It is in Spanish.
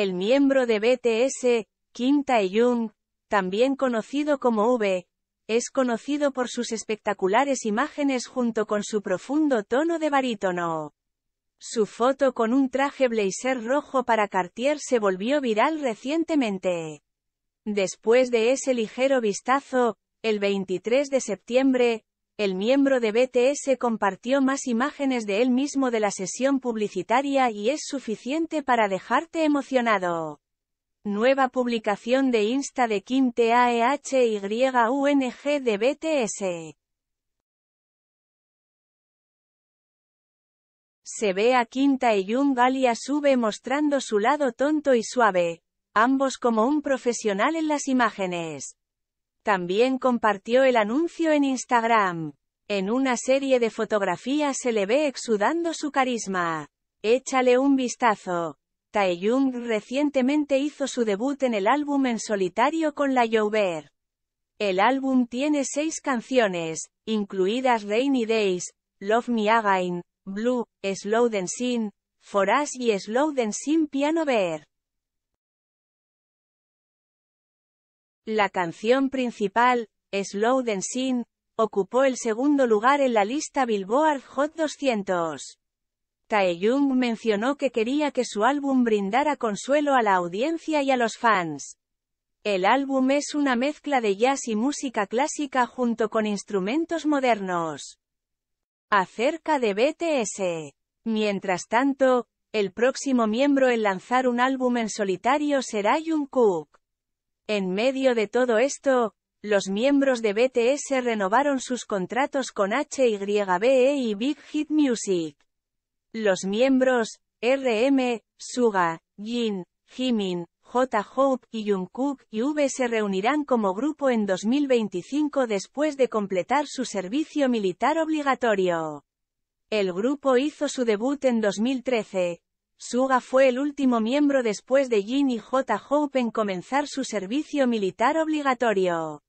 El miembro de BTS, Kim Tae-jung, también conocido como V, es conocido por sus espectaculares imágenes junto con su profundo tono de barítono. Su foto con un traje blazer rojo para Cartier se volvió viral recientemente. Después de ese ligero vistazo, el 23 de septiembre, el miembro de BTS compartió más imágenes de él mismo de la sesión publicitaria y es suficiente para dejarte emocionado. Nueva publicación de Insta de Kim TAEHYUNG de BTS. Se ve a Kim Taeyung alias sube mostrando su lado tonto y suave, ambos como un profesional en las imágenes. También compartió el anuncio en Instagram. En una serie de fotografías se le ve exudando su carisma. Échale un vistazo. Jung recientemente hizo su debut en el álbum en solitario con la Bear. El álbum tiene seis canciones, incluidas Rainy Days, Love Me Again, Blue, Slow Dancing, For Us y Slow Dancing Piano Bear. La canción principal, Slow Dancing, ocupó el segundo lugar en la lista Billboard Hot 200. Taehyung mencionó que quería que su álbum brindara consuelo a la audiencia y a los fans. El álbum es una mezcla de jazz y música clásica junto con instrumentos modernos. Acerca de BTS. Mientras tanto, el próximo miembro en lanzar un álbum en solitario será Jungkook. En medio de todo esto, los miembros de BTS renovaron sus contratos con HYBE y Big Hit Music. Los miembros, RM, Suga, Jin, Jimin, J-Hope y Jungkook y V se reunirán como grupo en 2025 después de completar su servicio militar obligatorio. El grupo hizo su debut en 2013, Suga fue el último miembro después de Jin y J. Hope en comenzar su servicio militar obligatorio.